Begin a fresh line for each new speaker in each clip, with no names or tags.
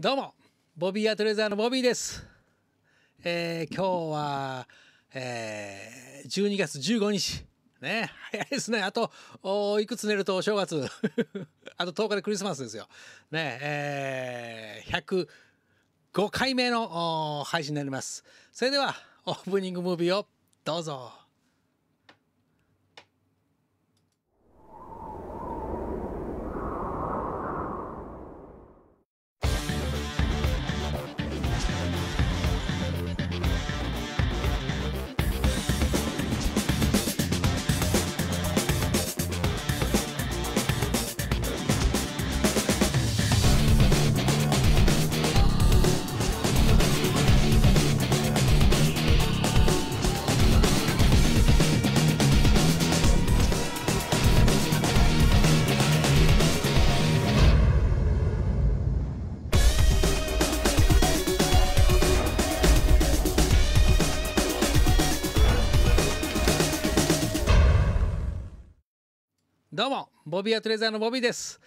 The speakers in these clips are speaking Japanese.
どうもボビーアトレザーのボビーです、えー、今日は、えー、12月15日ね早いですねあといくつ寝るとお正月 あと10日でクリスマスですよねえー、105回目の配信になりますそれではオープニングムービーをどうぞボビーアトレザーのボビーです、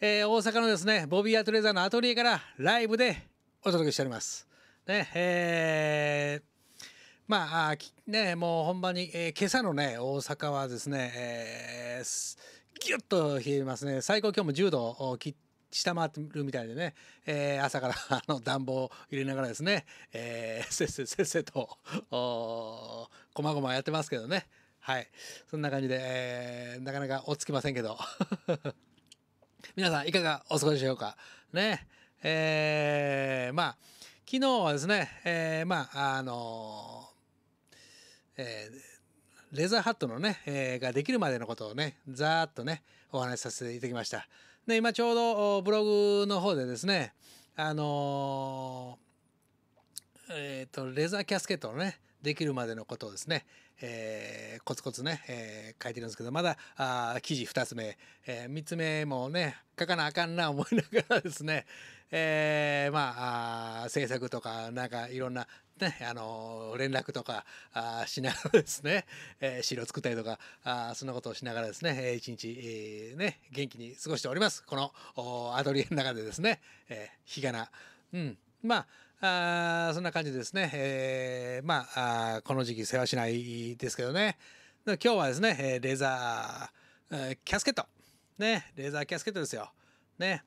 えー、大阪のですねボビーアトレザーのアトリエからライブでお届けしておりますねえー、まあねもう本番に、えー、今朝のね大阪はですね、えー、ギュッと冷えますね最高今日も10度を切って下回ってるみたいでね、えー、朝から あの暖房入れながらですね、えー、せっせっせっせとこまごまやってますけどね、はい。そんな感じで、えー、なかなか落ち着きませんけど。皆さん、いかがお過ごしでしょうか。ね。えー、まあ、昨日はですね、えー、まあ、あのえー、レザーハットのね、えー、ができるまでのことをね、ざーっとね、お話しさせていただきました。で、今ちょうどブログの方でですね、あのえっ、と、レザーキャスケットのね、できるまでのことをですね、えー、コツコツね、えー、書いてるんですけどまだあ記事2つ目、えー、3つ目もね書かなあかんな思いながらですね、えー、まあ制作とかなんかいろんな、ね、あの連絡とかあしながらですね、えー、資料作ったりとかあそんなことをしながらですね、一日、えー、ね元気に過ごしておりますこのアトリエの中でですね、えー、日がな。うん、まああそんな感じですね、えー、まあこの時期世話しないですけどね今日はですねレーザーキャスケットねレーザーキャスケットですよね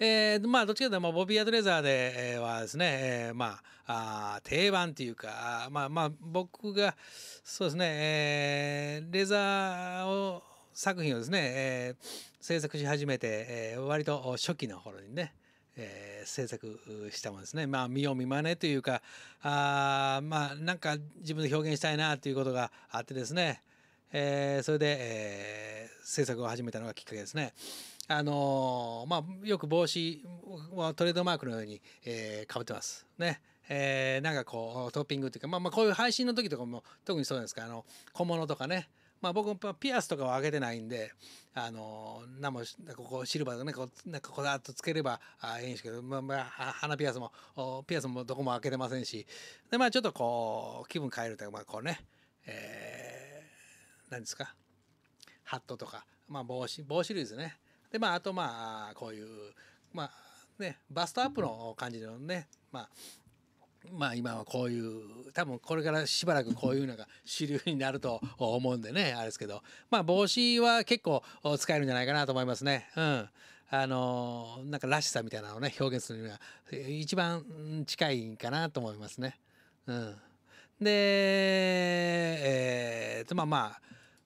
えー、まあどっちかというと、ボビー・アドレザーで、はですね、えー、まああ定番っていうかまあまあ僕がそうですね、えー、レザーを作品をですね、えー、制作し始めて、えー、割と初期の頃にね、えー、制作したものですね。まあ、見よう見まねというか、あまあ、なんか自分で表現したいなということがあってですね、えー、それで、えー、制作を始めたのがきっかけですね。あのー、まあ、よく帽子はトレードマークのように、えー、被ってます。ね。えー、なんかこう、トッピングというか、まあ、まあ、こういう配信の時とかも特にそうなんですか、あの、小物とかね、まあ、僕もピアスとかは開けてないんであの何もなんこシルバーとかねこうなんかこだっとつければあいいんですけど、まあまあ、鼻ピアスもピアスもどこも開けてませんしで、まあ、ちょっとこう気分変えるというか、まあ、こうね、えー、何ですかハットとか、まあ、帽子帽子類ですね。でまあ、あとまあこういう、まあね、バストアップの感じのね、まあまあ今はこういう多分これからしばらくこういうのが主流になると思うんでねあれですけどまあ帽子は結構使えるんじゃないかなと思いますね。うんあのなんからしさみたいなのをね表現するには一番近いかなと思いますね。うん、で、えー、まあま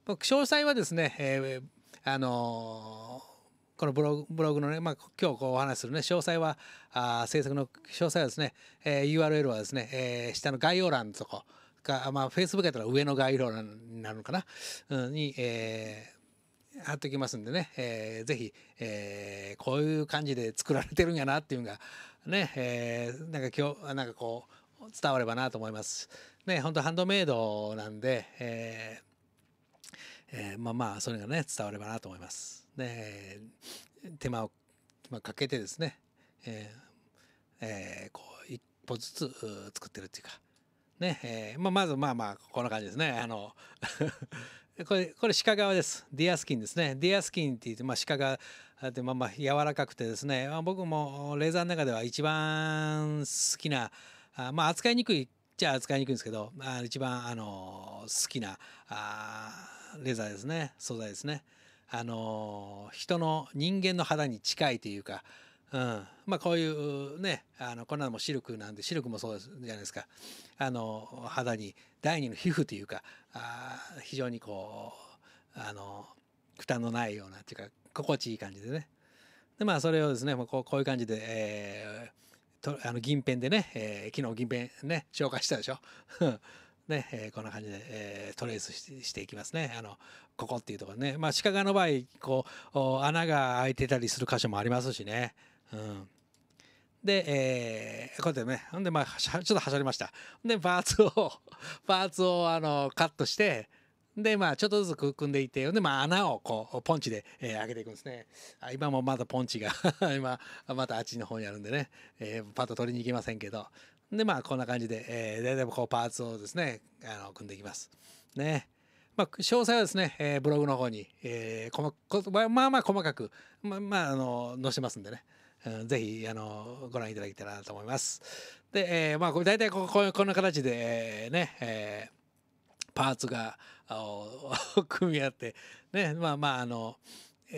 あ詳細はですね、えー、あのーこのブログブログのね、まあ、今日こうお話しするね、詳細は、あ制作の詳細はですね、えー、URL はですね、えー、下の概要欄のとこか、まあ、Facebook やったら上の概要欄になるのかな、うん、に、えー貼ってきますんでね、えー、ぜひ、えー、こういう感じで作られてるんやなっていうのがね、えー、なんか今日なんかこう伝わればなと思います。ね本当ハンドメイドなんで、えーえー、まあまあそれがね伝わればなと思います。え手間をかけてですね、えーえー、こう一歩ずつ作ってるっていうか、ねえーまあ、まずまあまあこんな感じですねあの これこれ鹿革ですディアスキンですねディアスキンって言って、まあ、鹿がでまあまあ柔らかくてですね、まあ、僕もレーザーの中では一番好きなあまあ扱いにくいじゃあ扱いにくいんですけどあ一番あの好きなあレーザーですね素材ですね。あの人の人間の肌に近いというか、うんまあ、こういうねあのこんなのもシルクなんでシルクもそうじゃないですかあの肌に第二の皮膚というかあ非常にこうあの負担のないようなっていうか心地いい感じでねでまあそれをですねこうこういう感じで、えー、とあの銀ペンでね、えー、昨日銀ペンね紹介したでしょね、えー、こんな感じで、えー、トレースしていきますね。あの、ここっていうところね。まあ、鹿側の場合、こう、穴が開いてたりする箇所もありますしね。うん。で、えー、こうやってね、ほんで、まあ、ちょっとはしょりました。で、パーツを、パ ーツを、あの、カットして、で、まあ、ちょっとずつ組んでいって、で、まあ、穴をこう、ポンチで、えー、開ていくんですね。あ今もまだポンチが 今、またあっちの方にあるんでね、えー、パッと取りに行きませんけど。でまあこんな感じで、えー、大体こうパーツをですねあの組んでいきます。ね。まあ、詳細はですね、えー、ブログの方に、えー、ままあまあ細かく、ま、まあ、あの載せますんでね、うん、ぜひあのご覧いただけたらと思います。で、えー、まあ大体こここんな形で、えー、ね、えー、パーツがあ 組み合って、ね、まあまああの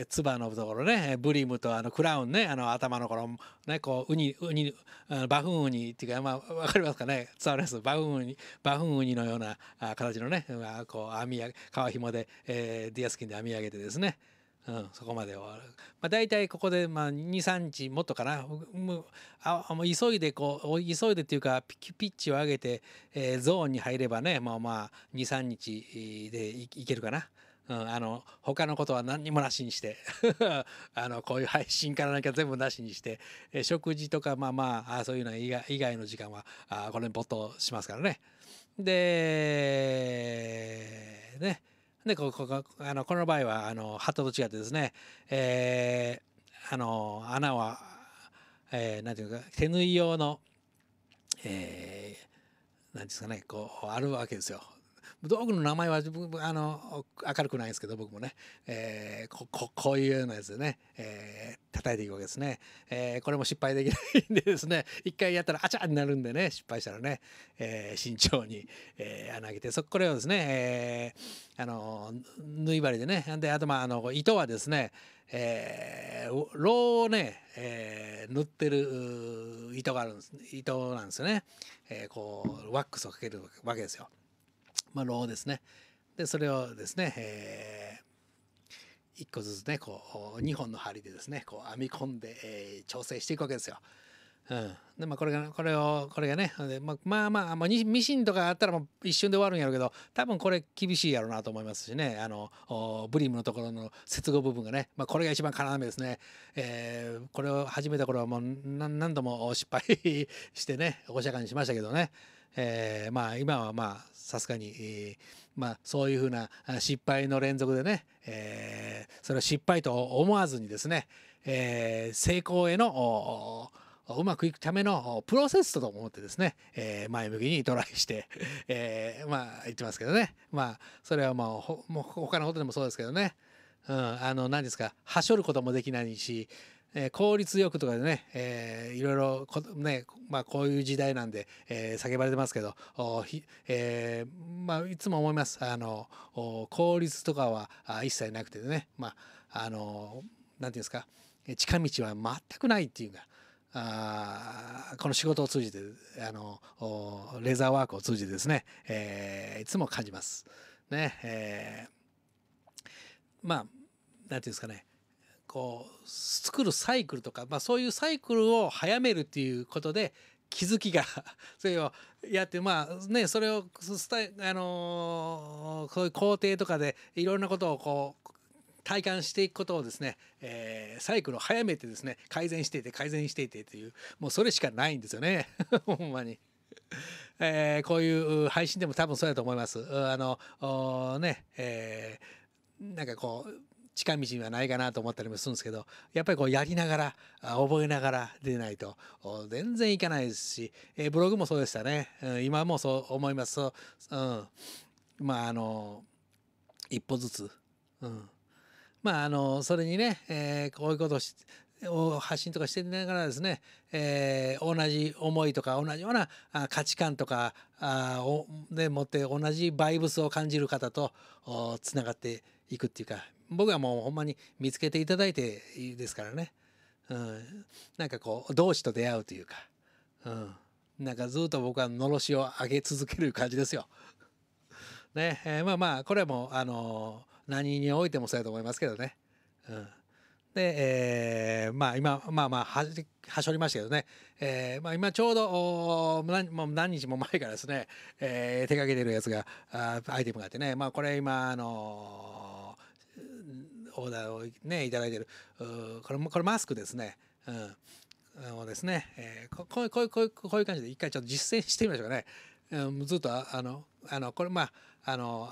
ツバのところねブリムとあのクラウンねあの頭のこのねこうウニウニバフンウニっていうかまあ分かりますかね伝わりますバフンウニバフンウニのような形のね、あ、こう網や皮紐で、えー、ディアスキンで編み上げてですねうん、そこまでまあ、大体ここで、まあ、23日もっとかなもうあもう急いでこう急いでっていうかピッチを上げて、えー、ゾーンに入ればねもうまあ23日でいいけるかな。うん、あの他のことは何にもなしにして あのこういう配信からなきゃ全部なしにして、え食事とかまあまああそういうのは以外の時間はあこれに没頭しますからね。でねでここあのこの場合はあの鳩と違ってですね、えー、あの穴は、えー、なんていうか手縫い用の、えー、なんですかねこうあるわけですよ。道具の名前はあの明るくないんですけど僕もね、えー、ここういうようなやつでね、えー、叩いていくわけですね、えー、これも失敗できないんでですね一回やったらあちゃになるんでね失敗したらね、えー、慎重に、えー、穴開けてそこれをですね、えー、あの縫い針でねであとまああの糸はですねえー、ロをね、えー、塗ってる糸があるんです糸なんですよね、えー、こうワックスをかけるわけですよ。まあ、ローですねでそれをですね、えー、1個ずつねこう2本の針でですねこう編み込んで、えー、調整していくわけですよ。うん、でまあこれがこれをこれがねで、まあ、まあまあ、まあ、ミシンとかあったらもう一瞬で終わるんやろうけど多分これ厳しいやろうなと思いますしねあのブリムのところの接合部分がね、まあ、これが一番要ですね、えー、これを始めた頃はもう何度も失敗 してねお釈迦にしましたけどね。えー、まあ今はまあさすがに、えー、まあ、そういうふうな失敗の連続でね、えー、それは失敗と思わずにですね、え成功へのうまくいくためのプロセスと思ってですね、え前向きにトライして えまあ言ってますけどねまあそれはまうほもう他のことでもそうですけどね、うん、あの何ですかはしょることもできないしえー、効率よくとかでね、えー、いろいろこ,、ねまあ、こういう時代なんで、えー、叫ばれてますけどおひ、えーまあ、いつも思いますあのお効率とかはあ一切なくてね、まあ、あのなんていうんですか近道は全くないっていうか。あこの仕事を通じてあのレーザーワークを通じてですね、えー、いつも感じます。ねえー、まあなんていうんですかねこう作るサイクルとか、まあ、そういうサイクルを早めるっていうことで気づきが それをやってまあねそれをあのー、そういう工程とかでいろんなことをこう体感していくことをですね、えー、サイクルを早めてですね改善していて改善していてというもうそれしかないんですよね ほんまに。えー、こういう配信でも多分そうやと思います。あのね、えー、なんかこう近道にはないかなと思ったりもするんですけどやっぱりこうやりながら覚えながらでないと全然いかないですし、ブログもそうでしたね、今もそう思います、うん、まああの一歩ずつ、うん、まああのそれにね、えー、こういうことをし発信とかしてながらですね、えー、同じ思いとか同じような価値観とかをでもって同じバイブスを感じる方とつながっていくっていうか僕はもうほんまに見つけていただいていいですからね、うん、なんかこう同志と出会うというか、うん、なんかずっと僕はのろしを上げ続ける感じですよ。ねえー、まあまあこれもあのー、何においてもそうやと思いますけどね。うん、で、えー、まあ今まあまあははしょりましたけどね、えーまあ、今ちょうどお何もう何日も前からですね、えー、手がけてるやつがあアイテムがあってね、まあ、これ今、あのーオーダーをね頂いてるこれもこれマスクですね。うんをですね、えー、こういうこういうこういうこういう感じで一回ちょっと実践してみましょうかね。うん、ずっとあのあのこれまああの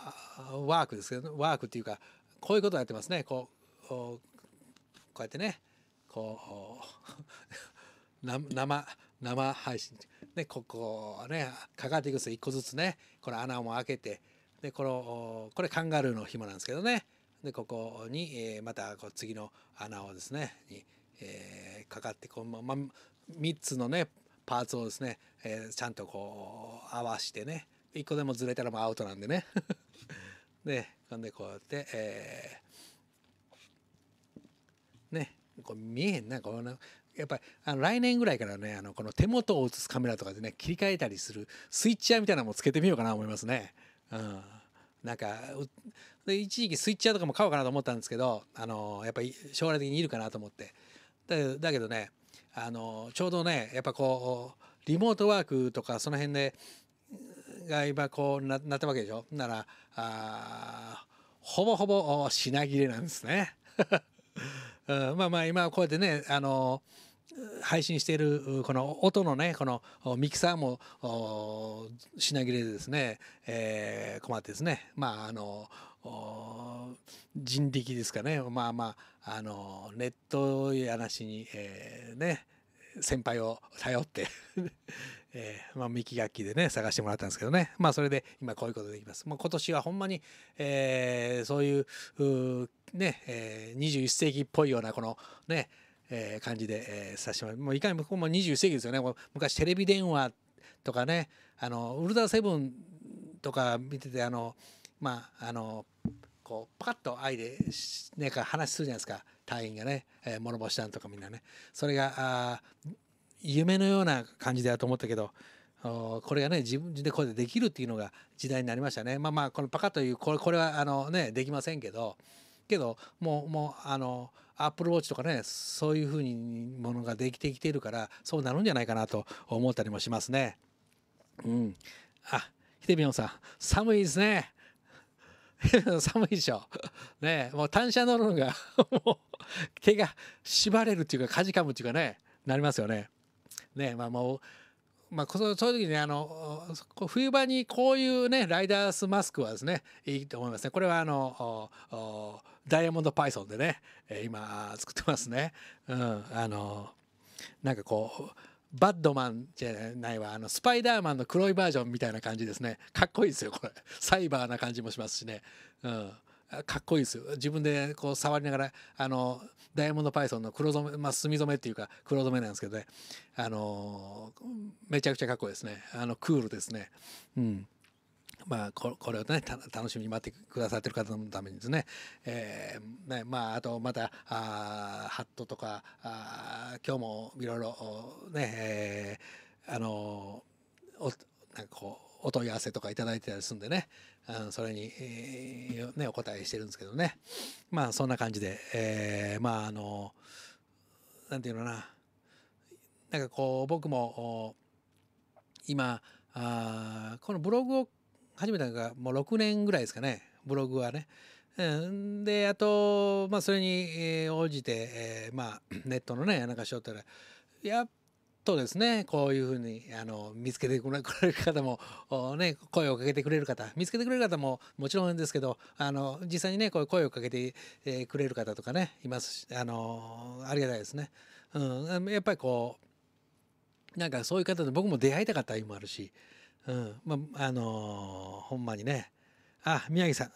ワークですけどワークっていうかこういうことをやってますねこうこうやってねこう 生生配信でここねかかっていくんですよ一個ずつねこの穴も開けてでこのこれカンガルーの紐なんですけどねでここに、えー、またこう次の穴をですねに、えー、かかってこう、まま、3つのねパーツをですね、えー、ちゃんとこう合わしてね1個でもずれたらもうアウトなんでね でほんでこうやって、えー、ねこう見えへんなこのやっぱりあの来年ぐらいからねあのこの手元を映すカメラとかでね切り替えたりするスイッチャーみたいなのもつけてみようかな思いますね。うんなんか一時期スイッチャーとかも買おうかなと思ったんですけどあのやっぱり将来的にいるかなと思ってだけどねあのちょうどねやっぱこうリモートワークとかその辺でが今こうななったわけでしょならあほぼほぼ品切れなんですね うん、まあまあ今こうやってねあの配信しているこの音のねこのミキサーも品切れでですね、えー、困ってですねまああの人力ですかねまあまああのネットやなしに、えー、ね先輩を頼って えー、まあ、ミキ楽器でね探してもらったんですけどねまあそれで今こういうことできます、もう今年はほんまに、えー、そういうう、ね、えー、21世紀っぽいようなこのね、えー、感じで、えー、さしてもうもういかにもここも21世紀ですよね昔テレビ電話とかねあのウルトラセブンとか見ててあのまああのこうパカッと愛で、ね、か話するじゃないですか隊員がね、えー、諸星さんとかみんなねそれがあ夢のような感じだと思ったけどこれがね自分でこれでできるっていうのが時代になりましたねまあまあこのパカというこれこれはあのねできませんけど。けどもうもうあのアップルウォッチとかねそういうふうにものができてきているからそうなるんじゃないかなと思ったりもしますね。うん、あひてみよんさん寒いですね。寒いでしょ。ねもう単車乗るのが もう手が縛れるっていうかかじかむっていうかねなりますよね。ねまあもうまあ、そういう時にあの冬場にこういうねライダースマスクはですねいいと思いますね。これはあのおダイヤモンドパイソンでね、えー、今作ってますね。うん、あのなんかこうバッドマンじゃないわあのスパイダーマンの黒いバージョンみたいな感じですねかっこいいですよこれサイバーな感じもしますしね、うん、かっこいいですよ自分でこう触りながらあのダイヤモンドパイソンの黒染め、まあ、墨染めっていうか黒染めなんですけどねあのめちゃくちゃかっこいいですねあのクールですねうんまあ、これをね楽しみに待ってくださってる方のためにですね,、えー、ねまあ、あとまたあハットとかあ今日もいろいろね、えー、あのおなんかこうお問い合わせとかいただいてたりするんでね、うん、それに、えー、ね、お答えしてるんですけどねまあそんな感じで、えー、まああのなんていうのかななんかこう僕も今あこのブログを始めたのがもう6年ぐらいですかねブログはね。うん、であと、まあ、それに応じて、えー、まあ、ネットのねなんかしよったらやっとですねこういうふうにあの見つけてくれる方も、ね、声をかけてくれる方見つけてくれる方ももちろんですけどあの実際にねこう声をかけて、えくれる方とかねいますしあのありがたいですね。うん、やっぱりこうなんかそういう方と僕も出会いたかった意味もあるし、うんまあ、あのー、ほんまにねあ宮城さん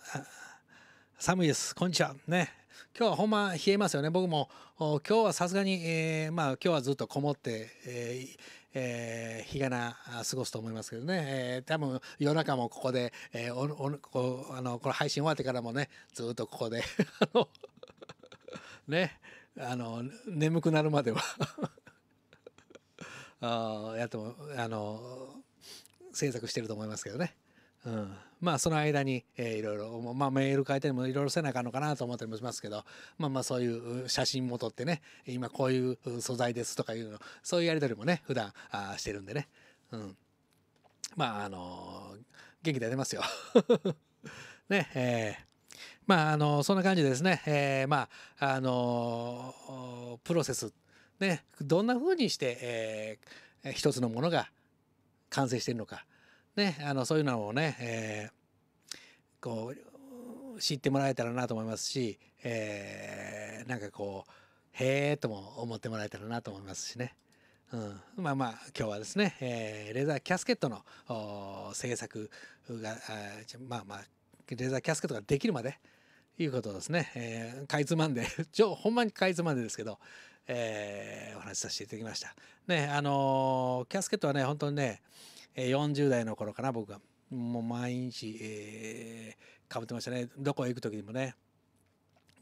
寒いですこんにちはね今日はほんま冷えますよね僕も今日はさすがに、えー、まあ今日はずっとこもって、えーえー、日がな過ごすと思いますけどね、えー、多分夜中もここで、えー、おおこあのこの配信終わってからもねずっとここでね あの眠くなるまでは あやってもあの制作してると思いますけどね。うん、まあその間に、えー、いろいろ、まあ、メール書いてもいろいろせなあかんのかなと思ったりもしますけどまあまあそういう写真も撮ってね今こういう素材ですとかいうのそういうやり取りもね普段あしてるんでね、うん、まああのー、元気出てますよ。ねえーまあ、あのー、そんな感じでですね、えー、まあ、あのー、プロセス、ね、どんな風にして、えー、一つのものが完成してるのか、ね、あのそういうのをね、えー、こう知ってもらえたらなと思いますし、えー、なんかこうへえとも思ってもらえたらなと思いますしね。うん、まあまあ今日はですね、えー、レザーキャスケットの制作がまあまあレザーキャスケットができるまでいうことですね、えー、かいつまんで ほんまにかいつまんでですけど、えー、お話しさせていただきました。ねあのキャスケットはね本当にね40代の頃かな僕がもう毎日、えー、かぶってましたねどこへ行く時にもね。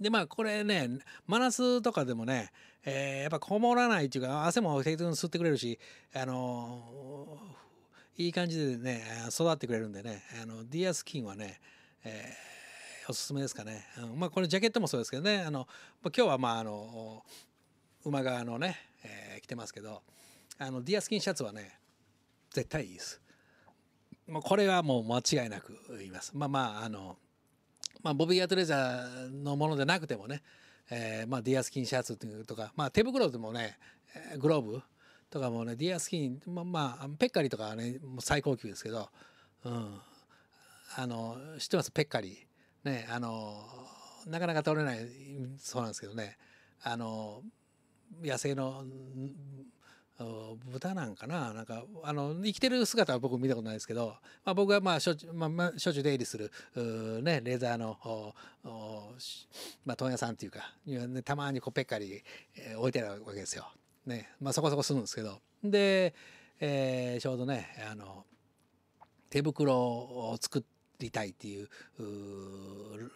でまあこれねマナスとかでもね、えー、やっぱこもらないっていうか汗も適当に吸ってくれるしあのいい感じでね育ってくれるんでねあのディアスキンはね、えーおすすめですかね、うん、まあこれジャケットもそうですけどねあの今日はまああの馬側のね、えー、着てますけどあのディアスキンシャツはね絶対いいです。まあ、これはもう間違いなく言います。まあまああの、まあ、ボビー・アトレジャーのものでなくてもね、えー、まあ、ディアスキンシャツとか、まあ、手袋でもねグローブとかもねディアスキン、まあ、まあ、ペッカリとかはねもう最高級ですけど、うん、あの知ってますペッカリ。ねあのなかなか取れないそうなんですけどねあの野生の豚なんかななんかあの生きてる姿は僕見たことないですけど、まあ、僕はまあしょ,、まあ、まあしょ出入りする、うね、レーザーのおおまあ、問屋さんっていうか、ね、たまにこうペッカリ、えー、置いてあるわけですよ。ねまあ、そこそこするんですけどで、えー、ちょうどねあの手袋を作りたいっていうう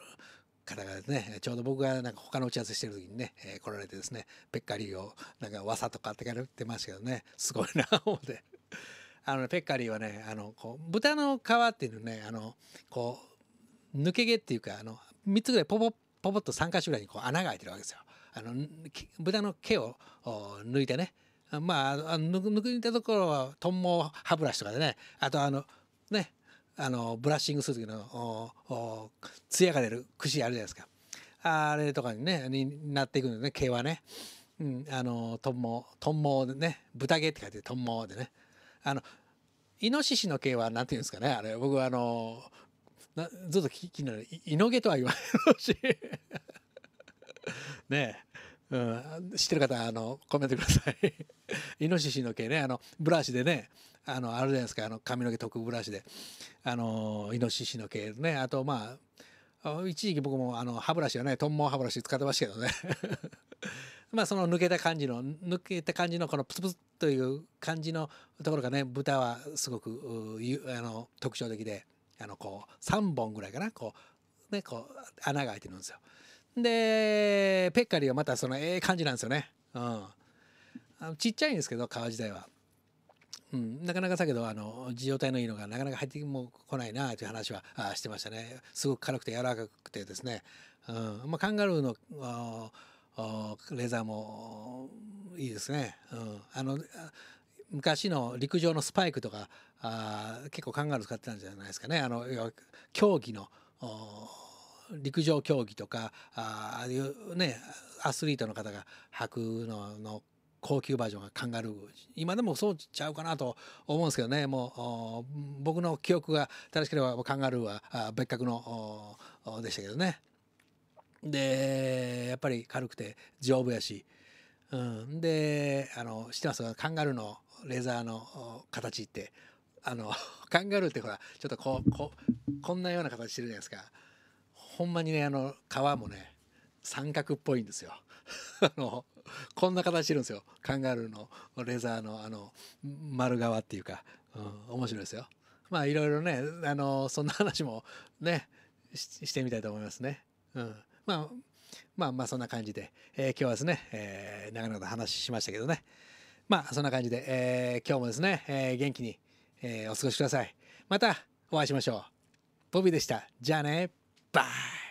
方がですねちょうど僕がなんか他の打ち合わせしてる時にね、えー、来られてですねペッカリーをなんかわさとかって言ってましたけどねすごいな思って あの、ね、ペッカリーはねあのこう豚の皮っていうのねあのこう抜け毛っていうかあの3つぐらいポポポポッと3か所ぐらいにこう穴が開いてるわけですよ。あの豚の毛を抜いてねまあ抜いたところはトンモ歯ブラシとかでねあとあのねあのブラッシングする時の艶が出る櫛あるじゃないですかあれとかに,、ね、になっていくんですね毛はね、うん、あのトンモトンモでね豚毛って書いてトンモでねあのイノシシの毛は何ていうんですかねあれ僕はあのなずっときになるイノ毛とは言わないし ねえ、うん、知ってる方あのコメントください イノシシの毛ねあのブラシでねあのあるじゃないですかあの髪の毛特ブラシであのイノシシの毛ねあとまあ一時期僕もあの歯ブラシはねトンモ歯ブラシ使ってましたけどね まあその抜けた感じの抜けた感じのこのプツプツという感じのところがね豚はすごくあの特徴的であのこう3本ぐらいかなこうねこう穴が開いてるんですよ。でペッカリーはまたそのええ感じなんですよね。うんあのちっちゃいんですけど川時代は。うん、なかなかだけどあの受容体のいいのがなかなか入っても来ないなという話はあしてましたねすごく軽くて柔らかくてですね、うんまあ、カンガルーのレーザーもいいですね、うん、あの昔の陸上のスパイクとかあ結構カンガルー使ってたんじゃないですかねあの競技の陸上競技とかああいうねアスリートの方が履くのの高級バージョンがカンガルー今でもそうちゃうかなと思うんですけどねもう僕の記憶が正しければカンガルーは別格のでしたけどねでやっぱり軽くて丈夫やし、うん、であの知ってますかカンガルーのレーザーの形ってあの カンガルーってほらちょっとこうここんなような形してるじゃないですかほんまにねあの皮もね三角っぽいんですよ あのこんな形してるんですよカンガルーのレザーのあの丸側っていうか、うん、面白いですよまあいろいろねあのそんな話もねしてみたいと思いますね、うん、まあまあまあそんな感じで、えー、今日はですね、えー、長々と話しましたけどねまあそんな感じで、えー、今日もですね、え元気に、えお過ごしくださいまたお会いしましょうボビーでしたじゃあねバイ